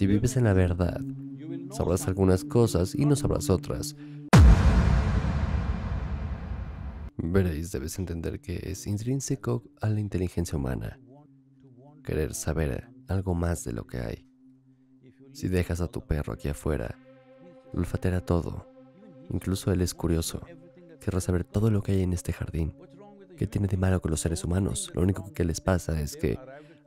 Si vives en la verdad, sabrás algunas cosas y no sabrás otras. Veréis, debes entender que es intrínseco a la inteligencia humana querer saber algo más de lo que hay. Si dejas a tu perro aquí afuera, lo todo. Incluso él es curioso. Querrá saber todo lo que hay en este jardín. ¿Qué tiene de malo con los seres humanos? Lo único que les pasa es que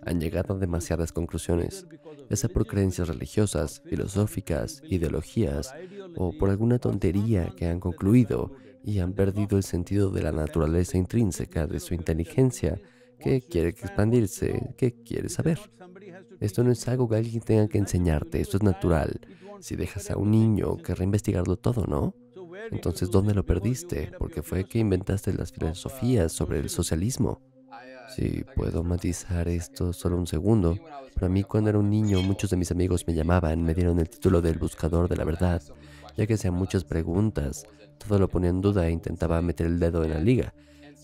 han llegado a demasiadas conclusiones, ya sea por creencias religiosas, filosóficas, ideologías o por alguna tontería que han concluido y han perdido el sentido de la naturaleza intrínseca de su inteligencia que quiere expandirse, que quiere saber. Esto no es algo que alguien tenga que enseñarte, esto es natural. Si dejas a un niño, que investigarlo todo, ¿no? Entonces, ¿dónde lo perdiste? Porque fue que inventaste las filosofías sobre el socialismo. Si puedo matizar esto solo un segundo, para mí cuando era un niño muchos de mis amigos me llamaban, me dieron el título del buscador de la verdad, ya que hacía muchas preguntas, todo lo ponía en duda e intentaba meter el dedo en la liga,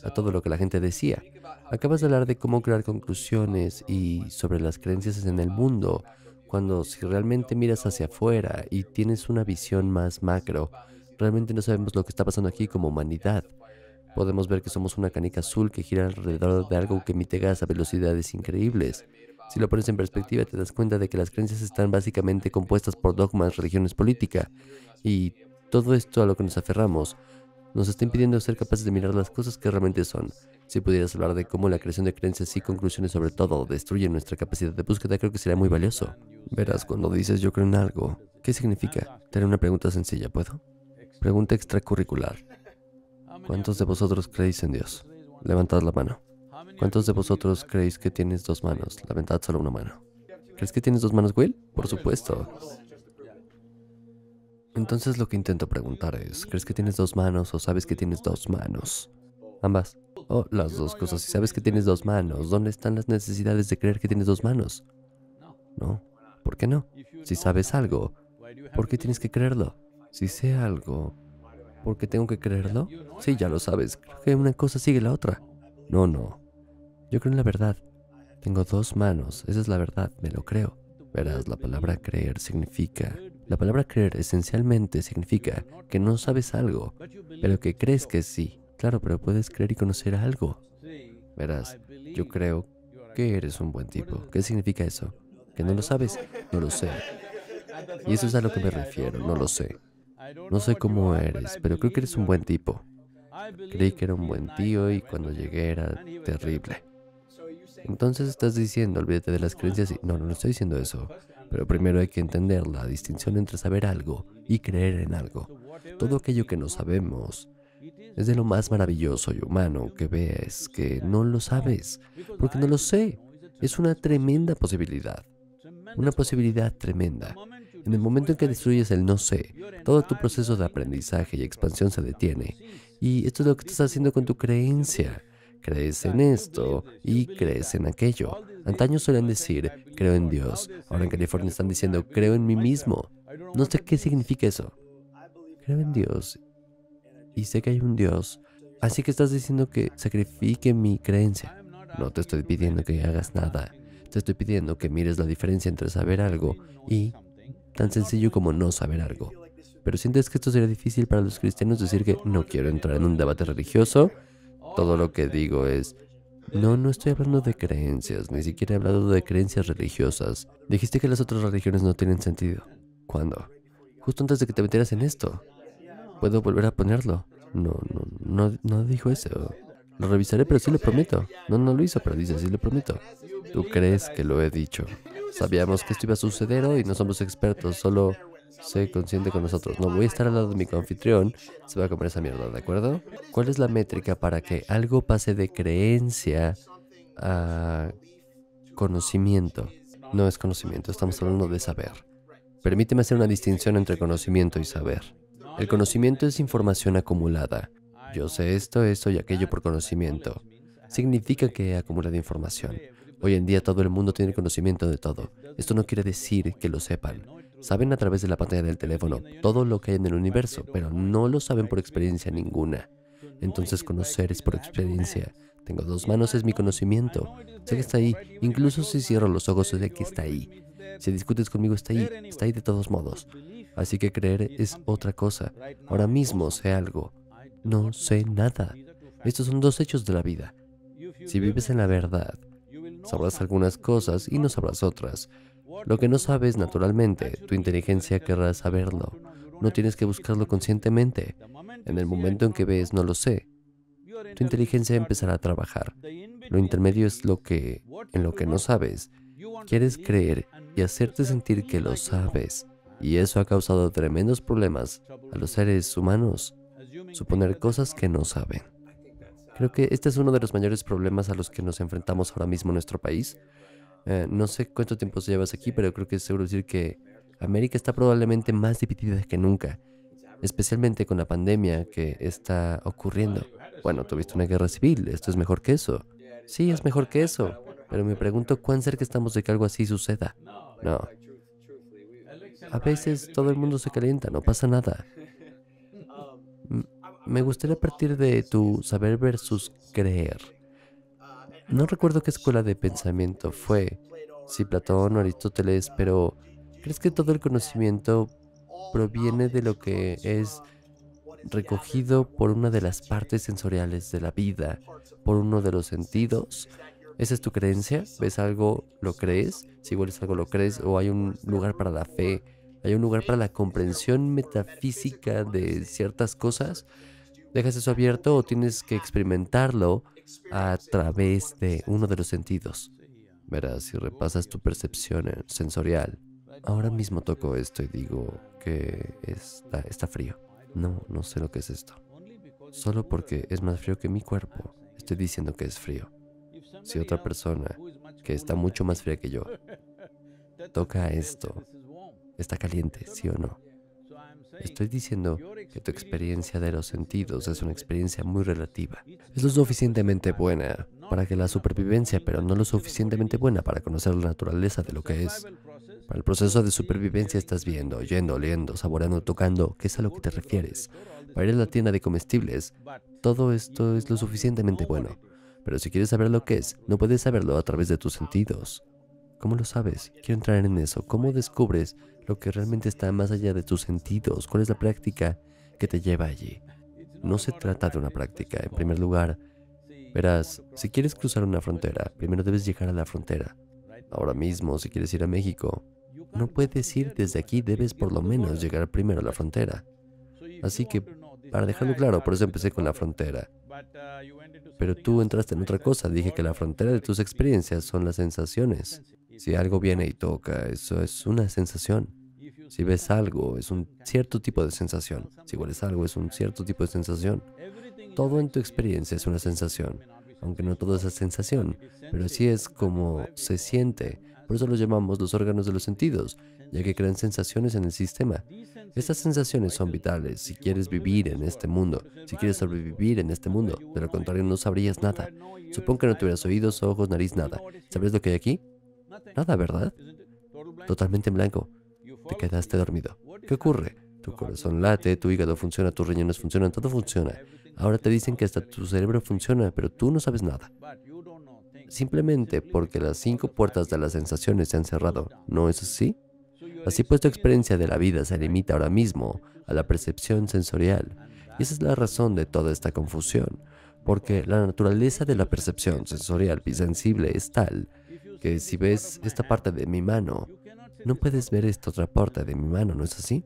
a todo lo que la gente decía. Acabas de hablar de cómo crear conclusiones y sobre las creencias en el mundo, cuando si realmente miras hacia afuera y tienes una visión más macro, realmente no sabemos lo que está pasando aquí como humanidad. Podemos ver que somos una canica azul que gira alrededor de algo que emite gas a velocidades increíbles. Si lo pones en perspectiva, te das cuenta de que las creencias están básicamente compuestas por dogmas, religiones, política. Y todo esto a lo que nos aferramos nos está impidiendo ser capaces de mirar las cosas que realmente son. Si pudieras hablar de cómo la creación de creencias y conclusiones sobre todo destruye nuestra capacidad de búsqueda, creo que sería muy valioso. Verás, cuando dices yo creo en algo, ¿qué significa? Te una pregunta sencilla, ¿puedo? Pregunta extracurricular. ¿Cuántos de vosotros creéis en Dios? Levantad la mano. ¿Cuántos de vosotros creéis que tienes dos manos? Levantad solo una mano. ¿Crees que tienes dos manos, Will? Por supuesto. Entonces lo que intento preguntar es, ¿crees que tienes dos manos o sabes que tienes dos manos? Ambas. Oh, las dos cosas. Si sabes que tienes dos manos, ¿dónde están las necesidades de creer que tienes dos manos? No. ¿Por qué no? Si sabes algo, ¿por qué tienes que creerlo? Si sé algo, porque tengo que creerlo? Sí, ya lo sabes. Creo que una cosa sigue la otra. No, no. Yo creo en la verdad. Tengo dos manos. Esa es la verdad. Me lo creo. Verás, la palabra creer significa... La palabra creer esencialmente significa que no sabes algo, pero que crees que sí. Claro, pero puedes creer y conocer algo. Verás, yo creo que eres un buen tipo. ¿Qué significa eso? ¿Que no lo sabes? No lo sé. Y eso es a lo que me refiero, no lo sé. No sé cómo eres, pero creo que eres un buen tipo. Creí que era un buen tío y cuando llegué era terrible. Entonces estás diciendo, olvídate de las creencias y... No, no, estoy diciendo eso. Pero primero hay que entender la distinción entre saber algo y creer en algo. Todo aquello que no sabemos es de lo más maravilloso y humano que ves que no lo sabes, porque no lo sé. Es una tremenda posibilidad. Una posibilidad tremenda. En el momento en que destruyes el no sé, todo tu proceso de aprendizaje y expansión se detiene. Y esto es lo que estás haciendo con tu creencia. Crees en esto y crees en aquello. Antaño solían decir, creo en Dios. Ahora en California están diciendo, creo en mí mismo. No sé qué significa eso. Creo en Dios y sé que hay un Dios. Así que estás diciendo que sacrifique mi creencia. No te estoy pidiendo que hagas nada. Te estoy pidiendo que mires la diferencia entre saber algo y tan sencillo como no saber algo. Pero sientes que esto sería difícil para los cristianos decir que no quiero entrar en un debate religioso. Todo lo que digo es, no, no estoy hablando de creencias, ni siquiera he hablado de creencias religiosas. Dijiste que las otras religiones no tienen sentido. ¿Cuándo? Justo antes de que te metieras en esto. ¿Puedo volver a ponerlo? No, no, no, no dijo eso. Lo revisaré, pero sí lo prometo. No, no lo hizo, pero dice, sí lo prometo. Tú crees que lo he dicho. Sabíamos que esto iba a suceder hoy, no somos expertos, solo soy consciente con nosotros. No voy a estar al lado de mi anfitrión, se va a comer esa mierda, ¿de acuerdo? ¿Cuál es la métrica para que algo pase de creencia a conocimiento? No es conocimiento, estamos hablando de saber. Permíteme hacer una distinción entre conocimiento y saber. El conocimiento es información acumulada. Yo sé esto, esto y aquello por conocimiento. Significa que he acumulado información. Hoy en día todo el mundo tiene conocimiento de todo. Esto no quiere decir que lo sepan. Saben a través de la pantalla del teléfono todo lo que hay en el universo, pero no lo saben por experiencia ninguna. Entonces conocer es por experiencia. Tengo dos manos es mi conocimiento. Sé que está ahí. Incluso si cierro los ojos sé que está ahí. Si discutes conmigo está ahí. Está ahí de todos modos. Así que creer es otra cosa. Ahora mismo sé algo. No sé nada. Estos son dos hechos de la vida. Si vives en la verdad, Sabrás algunas cosas y no sabrás otras. Lo que no sabes naturalmente, tu inteligencia querrá saberlo. No tienes que buscarlo conscientemente. En el momento en que ves no lo sé, tu inteligencia empezará a trabajar. Lo intermedio es lo que, en lo que no sabes, quieres creer y hacerte sentir que lo sabes. Y eso ha causado tremendos problemas a los seres humanos, suponer cosas que no saben. Creo que este es uno de los mayores problemas a los que nos enfrentamos ahora mismo en nuestro país. Eh, no sé cuánto tiempo se llevas aquí, pero creo que es seguro decir que América está probablemente más dividida que nunca, especialmente con la pandemia que está ocurriendo. Bueno, tuviste una guerra civil, esto es mejor que eso. Sí, es mejor que eso, pero me pregunto cuán cerca estamos de que algo así suceda. No. A veces todo el mundo se calienta, no pasa nada. Mm me gustaría partir de tu saber versus creer. No recuerdo qué escuela de pensamiento fue, si Platón o Aristóteles, pero ¿crees que todo el conocimiento proviene de lo que es recogido por una de las partes sensoriales de la vida, por uno de los sentidos? ¿Esa es tu creencia? ¿Ves algo, lo crees? Si hueles algo, lo crees, o hay un lugar para la fe hay un lugar para la comprensión metafísica de ciertas cosas, dejas eso abierto o tienes que experimentarlo a través de uno de los sentidos. Verás, si repasas tu percepción sensorial, ahora mismo toco esto y digo que está, está frío. No, no sé lo que es esto. Solo porque es más frío que mi cuerpo, estoy diciendo que es frío. Si otra persona que está mucho más fría que yo toca esto está caliente, sí o no. Estoy diciendo que tu experiencia de los sentidos es una experiencia muy relativa. Es lo suficientemente buena para que la supervivencia, pero no lo suficientemente buena para conocer la naturaleza de lo que es. Para el proceso de supervivencia estás viendo, oyendo, oliendo, saboreando, tocando, qué es a lo que te refieres. Para ir a la tienda de comestibles, todo esto es lo suficientemente bueno. Pero si quieres saber lo que es, no puedes saberlo a través de tus sentidos. ¿Cómo lo sabes? Quiero entrar en eso. ¿Cómo descubres lo que realmente está más allá de tus sentidos, cuál es la práctica que te lleva allí. No se trata de una práctica, en primer lugar. Verás, si quieres cruzar una frontera, primero debes llegar a la frontera. Ahora mismo, si quieres ir a México, no puedes ir desde aquí, debes por lo menos llegar primero a la frontera. Así que, para dejarlo claro, por eso empecé con la frontera. Pero tú entraste en otra cosa, dije que la frontera de tus experiencias son las sensaciones. Si algo viene y toca, eso es una sensación. Si ves algo, es un cierto tipo de sensación. Si hueles algo, es un cierto tipo de sensación. Todo en tu experiencia es una sensación, aunque no todo es sensación, pero así es como se siente. Por eso los llamamos los órganos de los sentidos, ya que crean sensaciones en el sistema. Estas sensaciones son vitales si quieres vivir en este mundo, si quieres sobrevivir en este mundo. De lo contrario, no sabrías nada. Supongo que no tuvieras oídos, ojos, nariz, nada. ¿Sabes lo que hay aquí? Nada, ¿verdad? Totalmente en blanco te quedaste dormido. ¿Qué ocurre? Tu corazón late, tu hígado funciona, tus riñones funcionan, todo funciona. Ahora te dicen que hasta tu cerebro funciona, pero tú no sabes nada. Simplemente porque las cinco puertas de las sensaciones se han cerrado, ¿no es así? Así pues, tu experiencia de la vida se limita ahora mismo a la percepción sensorial. Y esa es la razón de toda esta confusión, porque la naturaleza de la percepción sensorial y sensible es tal que si ves esta parte de mi mano, no puedes ver esta otra parte de mi mano, ¿no es así?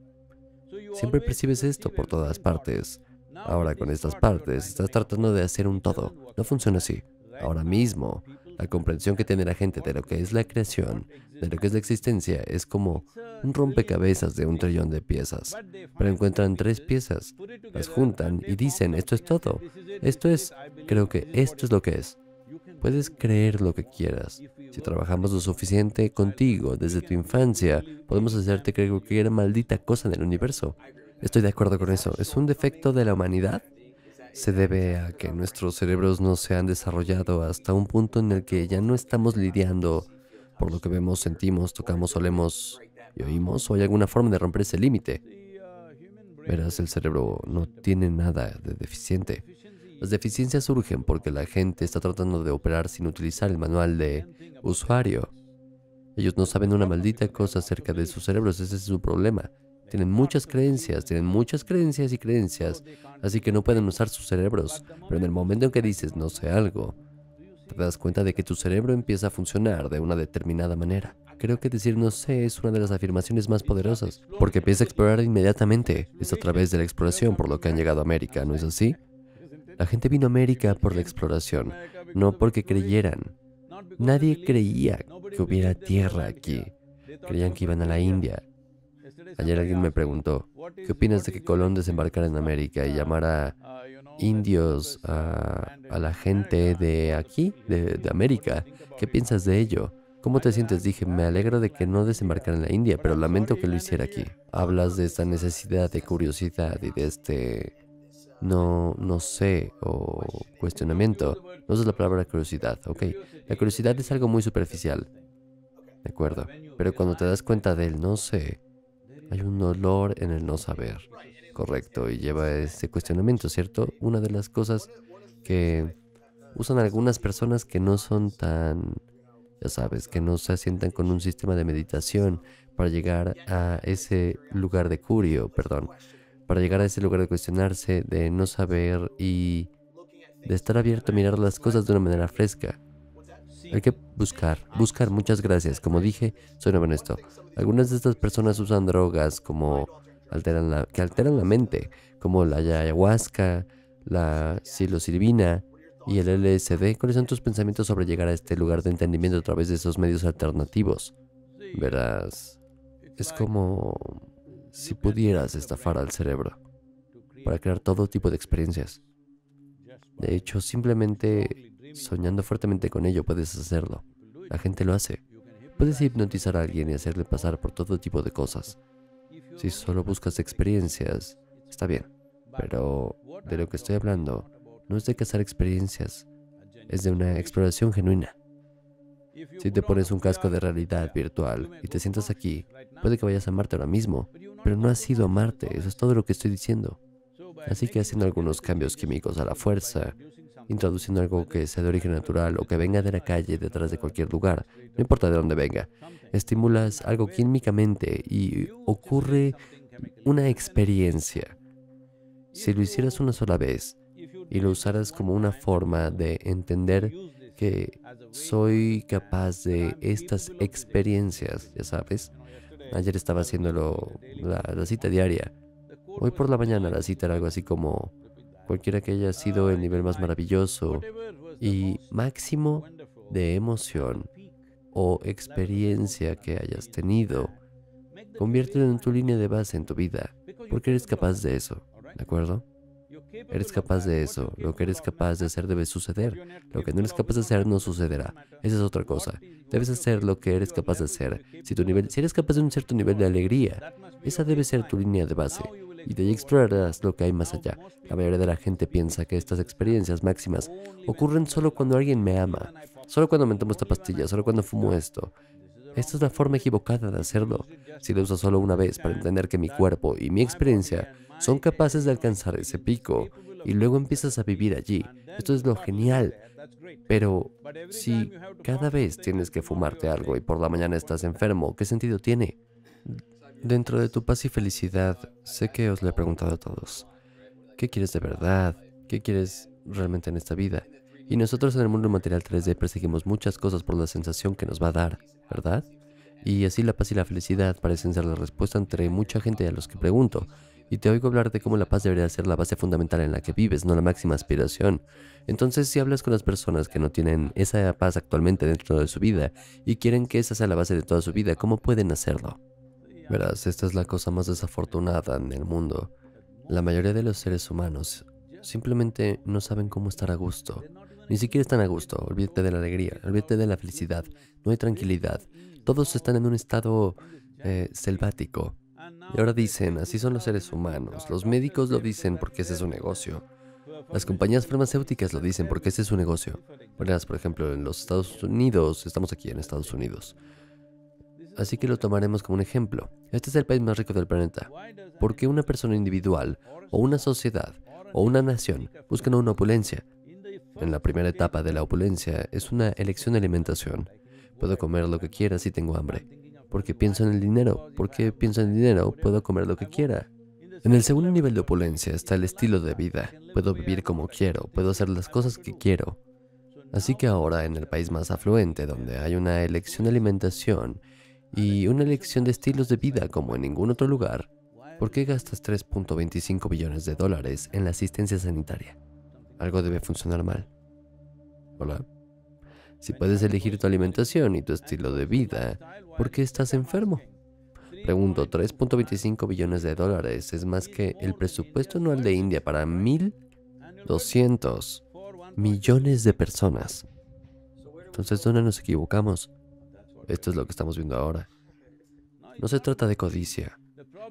Siempre percibes esto por todas partes. Ahora con estas partes estás tratando de hacer un todo. No funciona así. Ahora mismo, la comprensión que tiene la gente de lo que es la creación, de lo que es la existencia, es como un rompecabezas de un trillón de piezas. Pero encuentran tres piezas, las juntan y dicen, esto es todo. Esto es, creo que esto es lo que es. Puedes creer lo que quieras. Si trabajamos lo suficiente contigo desde tu infancia, podemos hacerte creer cualquier maldita cosa del universo. Estoy de acuerdo con eso. ¿Es un defecto de la humanidad? Se debe a que nuestros cerebros no se han desarrollado hasta un punto en el que ya no estamos lidiando por lo que vemos, sentimos, tocamos, olemos y oímos, o hay alguna forma de romper ese límite. Verás, el cerebro no tiene nada de deficiente. Las deficiencias surgen porque la gente está tratando de operar sin utilizar el manual de usuario. Ellos no saben una maldita cosa acerca de sus cerebros, ese es su problema. Tienen muchas creencias, tienen muchas creencias y creencias, así que no pueden usar sus cerebros. Pero en el momento en que dices no sé algo, te das cuenta de que tu cerebro empieza a funcionar de una determinada manera. Creo que decir no sé es una de las afirmaciones más poderosas, porque empieza a explorar inmediatamente. Es a través de la exploración por lo que han llegado a América, ¿no es así? La gente vino a América por la exploración, no porque creyeran. Nadie creía que hubiera tierra aquí. Creían que iban a la India. Ayer alguien me preguntó, ¿qué opinas de que Colón desembarcara en América y llamara indios a, la gente de aquí, de, América? ¿Qué piensas de ello? ¿Cómo te sientes? Dije, me alegro de que no desembarcaran en la India, pero lamento que lo hiciera aquí. Hablas de esta necesidad de curiosidad y de este no, no sé o cuestionamiento. No es la palabra curiosidad, ¿ok? La curiosidad es algo muy superficial, ¿de acuerdo? Pero cuando te das cuenta del no sé, hay un olor en el no saber, correcto, y lleva ese cuestionamiento, ¿cierto? Una de las cosas que usan algunas personas que no son tan, ya sabes, que no se asientan con un sistema de meditación para llegar a ese lugar de curio, perdón, para llegar a ese lugar de cuestionarse, de no saber y de estar abierto a mirar las cosas de una manera fresca. Hay que buscar, buscar, muchas gracias. Como dije, soy nuevo en esto. Algunas de estas personas usan drogas como alteran la, que alteran la mente, como la ayahuasca, la psilocibina y el LSD. ¿Cuáles son tus pensamientos sobre llegar a este lugar de entendimiento a través de esos medios alternativos? Verás, es como si pudieras estafar al cerebro para crear todo tipo de experiencias. De hecho, simplemente soñando fuertemente con ello puedes hacerlo. La gente lo hace. Puedes hipnotizar a alguien y hacerle pasar por todo tipo de cosas. Si solo buscas experiencias, está bien. Pero de lo que estoy hablando no es de cazar experiencias, es de una exploración genuina. Si te pones un casco de realidad virtual y te sientas aquí, puede que vayas a Marte ahora mismo, pero no has sido a Marte, eso es todo lo que estoy diciendo. Así que haciendo algunos cambios químicos a la fuerza, introduciendo algo que sea de origen natural o que venga de la calle detrás de cualquier lugar, no importa de dónde venga, estimulas algo químicamente y ocurre una experiencia. Si lo hicieras una sola vez y lo usaras como una forma de entender que soy capaz de estas experiencias, ya sabes. Ayer estaba haciéndolo la, cita diaria. Hoy por la mañana la cita era algo así como cualquiera que haya sido el nivel más maravilloso y máximo de emoción o experiencia que hayas tenido. Conviértelo en tu línea de base en tu vida, porque eres capaz de eso, ¿de acuerdo? Eres capaz de eso. Lo que eres capaz de hacer debe suceder. Lo que no eres capaz de hacer no sucederá. Esa es otra cosa. Debes hacer lo que eres capaz de hacer. Si, tu nivel, si eres capaz de un cierto nivel de alegría, esa debe ser tu línea de base. Y de ahí explorarás lo que hay más allá. La mayoría de la gente piensa que estas experiencias máximas ocurren solo cuando alguien me ama, solo cuando me tomo esta pastilla, solo cuando fumo esto. Esta es la forma equivocada de hacerlo. Si lo uso solo una vez para entender que mi cuerpo y mi experiencia son capaces de alcanzar ese pico y luego empiezas a vivir allí. Esto es lo genial. Pero si cada vez tienes que fumarte algo y por la mañana estás enfermo, ¿qué sentido tiene? Dentro de tu paz y felicidad, sé que os le he preguntado a todos. ¿Qué quieres de verdad? ¿Qué quieres realmente en esta vida? Y nosotros en el mundo material 3D perseguimos muchas cosas por la sensación que nos va a dar, ¿verdad? Y así la paz y la felicidad parecen ser la respuesta entre mucha gente a los que pregunto y te oigo hablar de cómo la paz debería ser la base fundamental en la que vives, no la máxima aspiración. Entonces, si hablas con las personas que no tienen esa paz actualmente dentro de su vida y quieren que esa sea la base de toda su vida, ¿cómo pueden hacerlo? Verás, esta es la cosa más desafortunada en el mundo. La mayoría de los seres humanos simplemente no saben cómo estar a gusto. Ni siquiera están a gusto. Olvídate de la alegría, olvídate de la felicidad. No hay tranquilidad. Todos están en un estado eh, selvático. Y ahora dicen, así son los seres humanos. Los médicos lo dicen porque ese es su negocio. Las compañías farmacéuticas lo dicen porque ese es su negocio. por ejemplo, en los Estados Unidos, estamos aquí en Estados Unidos. Así que lo tomaremos como un ejemplo. Este es el país más rico del planeta. ¿Por qué una persona individual o una sociedad o una nación buscan una opulencia? En la primera etapa de la opulencia es una elección de alimentación. Puedo comer lo que quiera si tengo hambre porque pienso en el dinero, porque pienso en el dinero, puedo comer lo que quiera. En el segundo nivel de opulencia está el estilo de vida, puedo vivir como quiero, puedo hacer las cosas que quiero. Así que ahora en el país más afluente, donde hay una elección de alimentación y una elección de estilos de vida como en ningún otro lugar, ¿por qué gastas 3.25 billones de dólares en la asistencia sanitaria? Algo debe funcionar mal. Hola. Si puedes elegir tu alimentación y tu estilo de vida, ¿por qué estás enfermo? Pregunto, 3.25 billones de dólares es más que el presupuesto anual de India para 1.200 millones de personas. Entonces, ¿dónde nos equivocamos? Esto es lo que estamos viendo ahora. No se trata de codicia.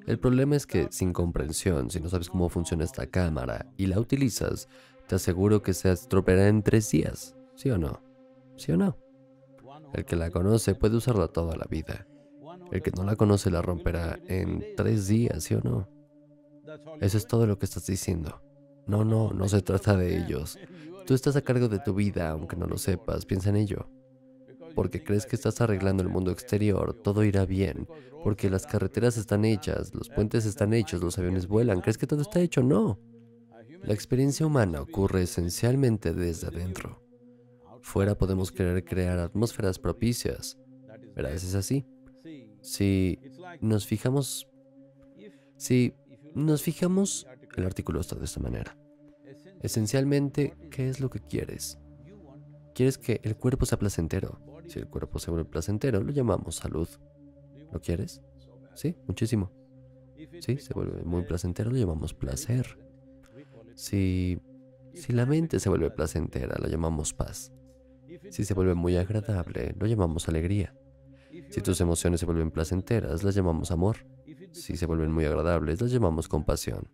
El problema es que sin comprensión, si no sabes cómo funciona esta cámara y la utilizas, te aseguro que se estropeará en tres días, ¿sí o no? ¿Sí o no? El que la conoce puede usarla toda la vida. El que no la conoce la romperá en tres días, ¿sí o no? Eso es todo lo que estás diciendo. No, no, no se trata de ellos. Tú estás a cargo de tu vida, aunque no lo sepas, piensa en ello. Porque crees que estás arreglando el mundo exterior, todo irá bien, porque las carreteras están hechas, los puentes están hechos, los aviones vuelan, ¿crees que todo está hecho? No. La experiencia humana ocurre esencialmente desde adentro. Fuera podemos querer crear atmósferas propicias. ¿Verdad? Es así. Si nos fijamos... Si nos fijamos... El artículo está de esta manera. Esencialmente, ¿qué es lo que quieres? ¿Quieres que el cuerpo sea placentero? Si el cuerpo se vuelve placentero, lo llamamos salud. ¿Lo quieres? Sí, muchísimo. Sí, se vuelve muy placentero, lo llamamos placer. si la mente se vuelve placentera, la llamamos paz. Si se vuelve muy agradable, lo llamamos alegría. Si tus emociones se vuelven placenteras, las llamamos amor. Si se vuelven muy agradables, las llamamos compasión.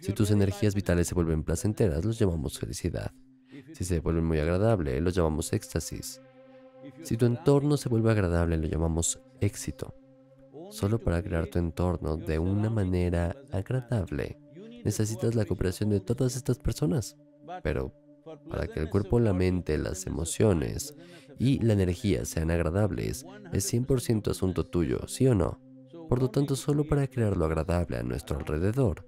Si tus energías vitales se vuelven placenteras, los llamamos felicidad. Si se vuelven muy agradables, los llamamos éxtasis. Si tu entorno se vuelve agradable, lo llamamos éxito. Solo para crear tu entorno de una manera agradable, necesitas la cooperación de todas estas personas. Pero para que el cuerpo, la mente, las emociones y la energía sean agradables, es 100% asunto tuyo, ¿sí o no? Por lo tanto, solo para crear lo agradable a nuestro alrededor.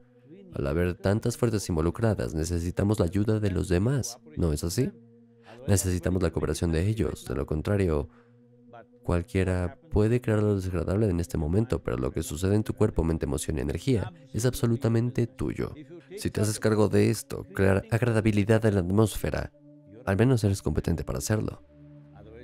Al haber tantas fuerzas involucradas, necesitamos la ayuda de los demás, ¿no es así? Necesitamos la cooperación de ellos, de lo contrario, Cualquiera puede crear lo desagradable en este momento, pero lo que sucede en tu cuerpo, mente, emoción y energía es absolutamente tuyo. Si te haces cargo de esto, crear agradabilidad en la atmósfera, al menos eres competente para hacerlo.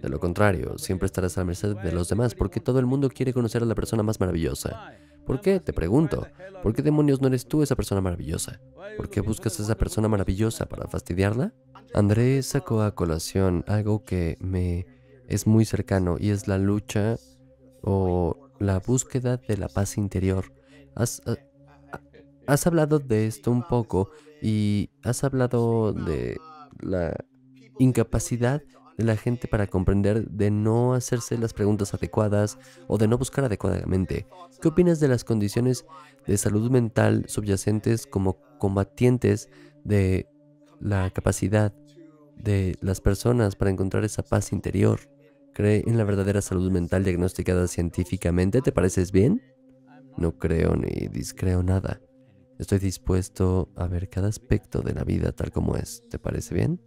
De lo contrario, siempre estarás a la merced de los demás porque todo el mundo quiere conocer a la persona más maravillosa. ¿Por qué? Te pregunto. ¿Por qué demonios no eres tú esa persona maravillosa? ¿Por qué buscas a esa persona maravillosa para fastidiarla? Andrés sacó a colación algo que me es muy cercano y es la lucha o la búsqueda de la paz interior. Ah, has, hablado de esto un poco y has hablado de la incapacidad de la gente para comprender, de no hacerse las preguntas adecuadas o de no buscar adecuadamente. ¿Qué opinas de las condiciones de salud mental subyacentes como combatientes de la capacidad de las personas para encontrar esa paz interior. ¿Cree en la verdadera salud mental diagnosticada científicamente? ¿Te pareces bien? No creo ni discreo nada. Estoy dispuesto a ver cada aspecto de la vida tal como es. ¿Te parece bien?